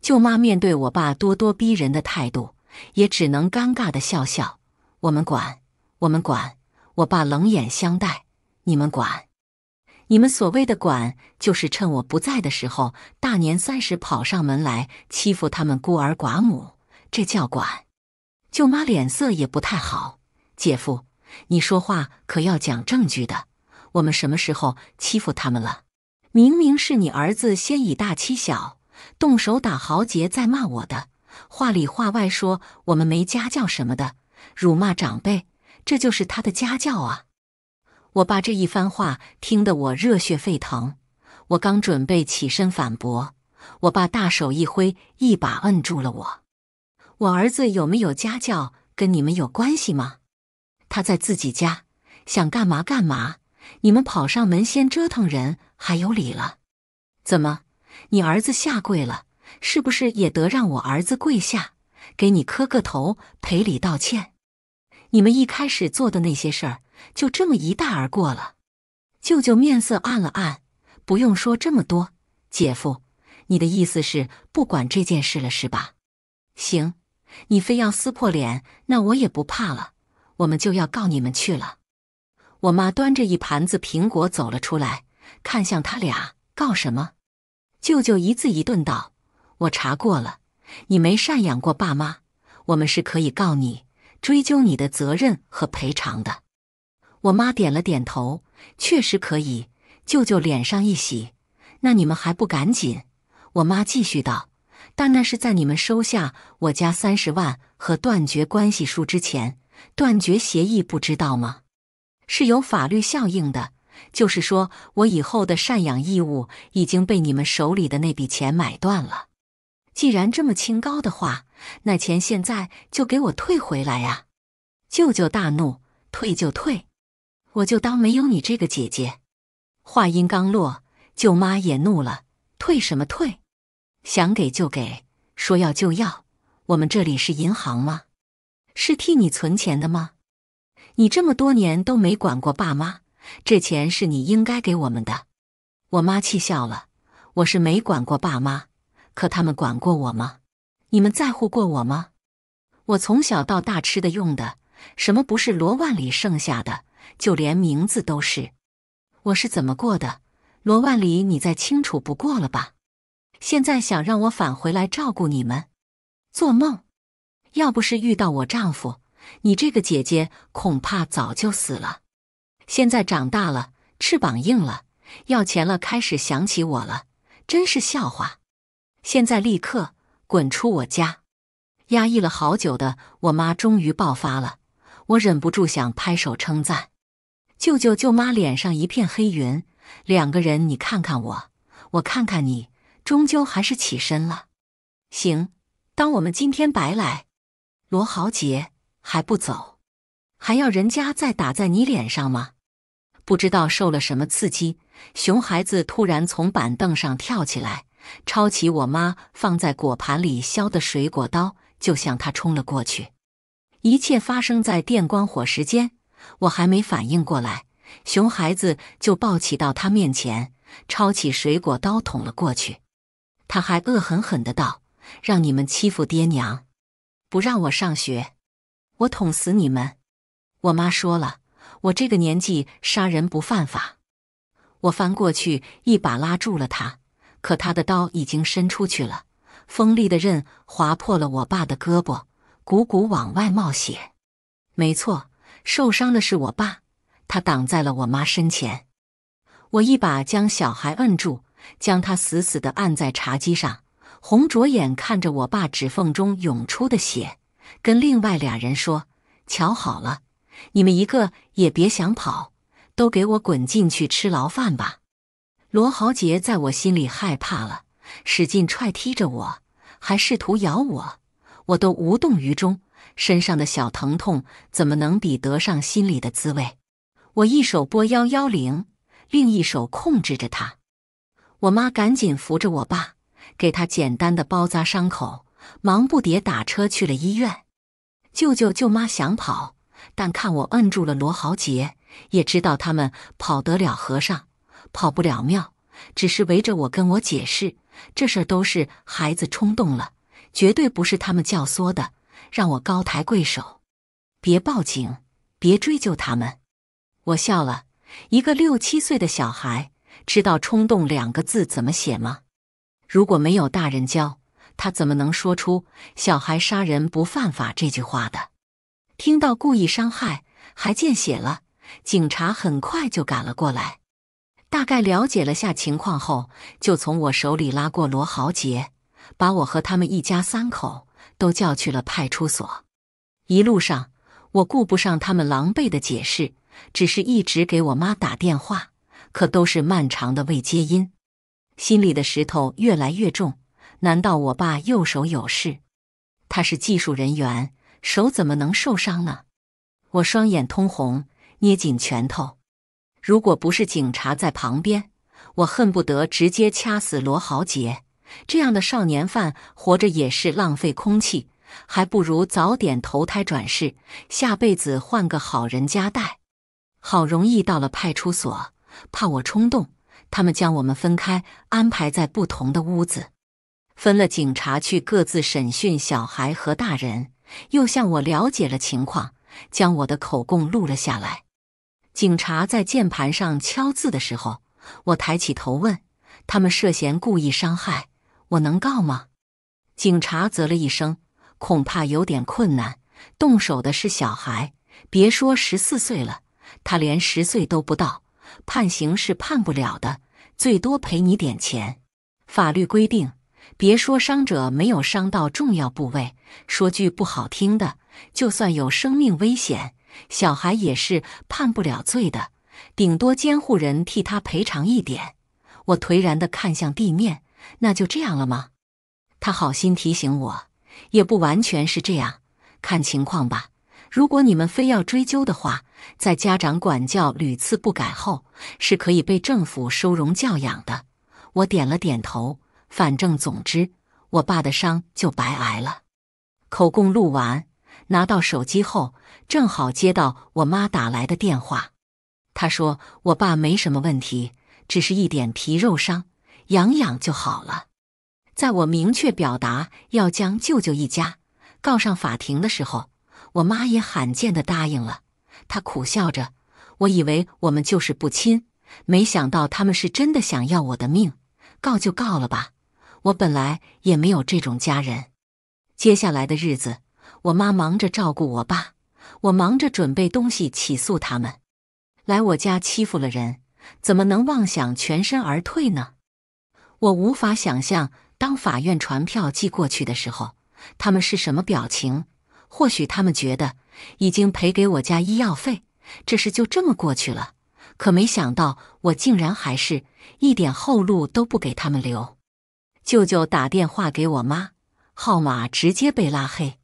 舅妈面对我爸咄咄逼人的态度，也只能尴尬的笑笑。我们管，我们管。我爸冷眼相待，你们管。你们所谓的“管”，就是趁我不在的时候，大年三十跑上门来欺负他们孤儿寡母，这叫“管”。舅妈脸色也不太好。姐夫，你说话可要讲证据的。我们什么时候欺负他们了？明明是你儿子先以大欺小，动手打豪杰，再骂我的话里话外说我们没家教什么的，辱骂长辈，这就是他的家教啊。我爸这一番话听得我热血沸腾，我刚准备起身反驳，我爸大手一挥，一把摁住了我。我儿子有没有家教，跟你们有关系吗？他在自己家想干嘛干嘛，你们跑上门先折腾人，还有理了？怎么，你儿子下跪了，是不是也得让我儿子跪下，给你磕个头赔礼道歉？你们一开始做的那些事儿。就这么一带而过了，舅舅面色暗了暗，不用说这么多。姐夫，你的意思是不管这件事了是吧？行，你非要撕破脸，那我也不怕了，我们就要告你们去了。我妈端着一盘子苹果走了出来，看向他俩，告什么？舅舅一字一顿道：“我查过了，你没赡养过爸妈，我们是可以告你，追究你的责任和赔偿的。”我妈点了点头，确实可以。舅舅脸上一喜，那你们还不赶紧？我妈继续道：“但那是在你们收下我家三十万和断绝关系书之前。断绝协议不知道吗？是有法律效应的，就是说我以后的赡养义务已经被你们手里的那笔钱买断了。既然这么清高的话，那钱现在就给我退回来呀！”舅舅大怒：“退就退！”我就当没有你这个姐姐。话音刚落，舅妈也怒了：“退什么退？想给就给，说要就要。我们这里是银行吗？是替你存钱的吗？你这么多年都没管过爸妈，这钱是你应该给我们的。”我妈气笑了：“我是没管过爸妈，可他们管过我吗？你们在乎过我吗？我从小到大吃的用的，什么不是罗万里剩下的？”就连名字都是，我是怎么过的？罗万里，你再清楚不过了吧？现在想让我返回来照顾你们，做梦！要不是遇到我丈夫，你这个姐姐恐怕早就死了。现在长大了，翅膀硬了，要钱了，开始想起我了，真是笑话！现在立刻滚出我家！压抑了好久的我妈终于爆发了，我忍不住想拍手称赞。舅舅舅妈脸上一片黑云，两个人你看看我，我看看你，终究还是起身了。行，当我们今天白来。罗豪杰还不走，还要人家再打在你脸上吗？不知道受了什么刺激，熊孩子突然从板凳上跳起来，抄起我妈放在果盘里削的水果刀就向他冲了过去。一切发生在电光火石间。我还没反应过来，熊孩子就抱起到他面前，抄起水果刀捅了过去。他还恶狠狠地道：“让你们欺负爹娘，不让我上学，我捅死你们！”我妈说了，我这个年纪杀人不犯法。我翻过去一把拉住了他，可他的刀已经伸出去了，锋利的刃划破了我爸的胳膊，汩汩往外冒血。没错。受伤的是我爸，他挡在了我妈身前。我一把将小孩摁住，将他死死的按在茶几上，红着眼看着我爸指缝中涌出的血，跟另外俩人说：“瞧好了，你们一个也别想跑，都给我滚进去吃牢饭吧。”罗豪杰在我心里害怕了，使劲踹踢着我，还试图咬我，我都无动于衷。身上的小疼痛怎么能比得上心里的滋味？我一手拨幺幺零，另一手控制着他。我妈赶紧扶着我爸，给他简单的包扎伤口，忙不迭打车去了医院。舅舅舅妈想跑，但看我摁住了罗豪杰，也知道他们跑得了和尚，跑不了庙。只是围着我跟我解释，这事儿都是孩子冲动了，绝对不是他们教唆的。让我高抬贵手，别报警，别追究他们。我笑了。一个六七岁的小孩知道“冲动”两个字怎么写吗？如果没有大人教，他怎么能说出“小孩杀人不犯法”这句话的？听到故意伤害还见血了，警察很快就赶了过来。大概了解了下情况后，就从我手里拉过罗豪杰，把我和他们一家三口。都叫去了派出所，一路上我顾不上他们狼狈的解释，只是一直给我妈打电话，可都是漫长的未接音，心里的石头越来越重。难道我爸右手有事？他是技术人员，手怎么能受伤呢？我双眼通红，捏紧拳头。如果不是警察在旁边，我恨不得直接掐死罗豪杰。这样的少年犯活着也是浪费空气，还不如早点投胎转世，下辈子换个好人家带。好容易到了派出所，怕我冲动，他们将我们分开，安排在不同的屋子。分了，警察去各自审讯小孩和大人，又向我了解了情况，将我的口供录了下来。警察在键盘上敲字的时候，我抬起头问：“他们涉嫌故意伤害？”我能告吗？警察啧了一声，恐怕有点困难。动手的是小孩，别说十四岁了，他连十岁都不到，判刑是判不了的，最多赔你点钱。法律规定，别说伤者没有伤到重要部位，说句不好听的，就算有生命危险，小孩也是判不了罪的，顶多监护人替他赔偿一点。我颓然的看向地面。那就这样了吗？他好心提醒我，也不完全是这样，看情况吧。如果你们非要追究的话，在家长管教屡次不改后，是可以被政府收容教养的。我点了点头，反正总之，我爸的伤就白挨了。口供录完，拿到手机后，正好接到我妈打来的电话，她说我爸没什么问题，只是一点皮肉伤。养养就好了。在我明确表达要将舅舅一家告上法庭的时候，我妈也罕见的答应了。她苦笑着：“我以为我们就是不亲，没想到他们是真的想要我的命。告就告了吧，我本来也没有这种家人。”接下来的日子，我妈忙着照顾我爸，我忙着准备东西起诉他们。来我家欺负了人，怎么能妄想全身而退呢？我无法想象，当法院传票寄过去的时候，他们是什么表情？或许他们觉得已经赔给我家医药费，这事就这么过去了。可没想到，我竟然还是一点后路都不给他们留。舅舅打电话给我妈，号码直接被拉黑。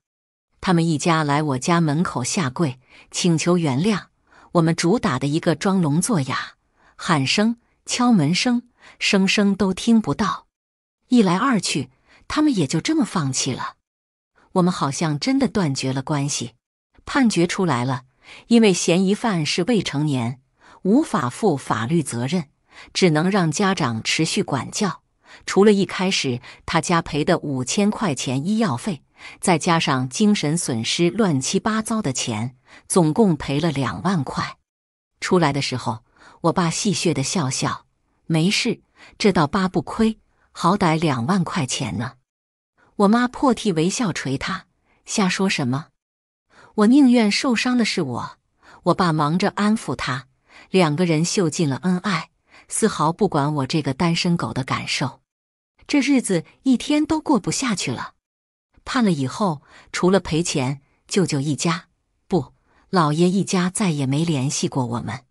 他们一家来我家门口下跪，请求原谅。我们主打的一个装聋作哑，喊声、敲门声。声声都听不到，一来二去，他们也就这么放弃了。我们好像真的断绝了关系。判决出来了，因为嫌疑犯是未成年，无法负法律责任，只能让家长持续管教。除了一开始他家赔的五千块钱医药费，再加上精神损失乱七八糟的钱，总共赔了两万块。出来的时候，我爸戏谑的笑笑。没事，这倒八不亏，好歹两万块钱呢。我妈破涕为笑，捶他，瞎说什么？我宁愿受伤的是我。我爸忙着安抚他，两个人秀尽了恩爱，丝毫不管我这个单身狗的感受。这日子一天都过不下去了。判了以后，除了赔钱，舅舅一家，不，姥爷一家再也没联系过我们。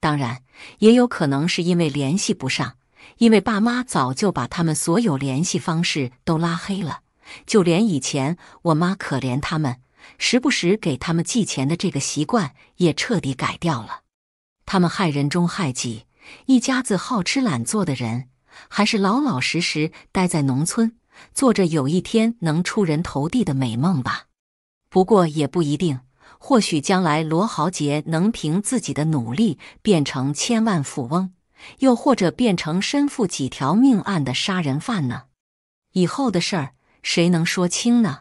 当然，也有可能是因为联系不上，因为爸妈早就把他们所有联系方式都拉黑了，就连以前我妈可怜他们，时不时给他们寄钱的这个习惯也彻底改掉了。他们害人终害己，一家子好吃懒做的人，还是老老实实待在农村，做着有一天能出人头地的美梦吧。不过也不一定。或许将来罗豪杰能凭自己的努力变成千万富翁，又或者变成身负几条命案的杀人犯呢？以后的事儿谁能说清呢？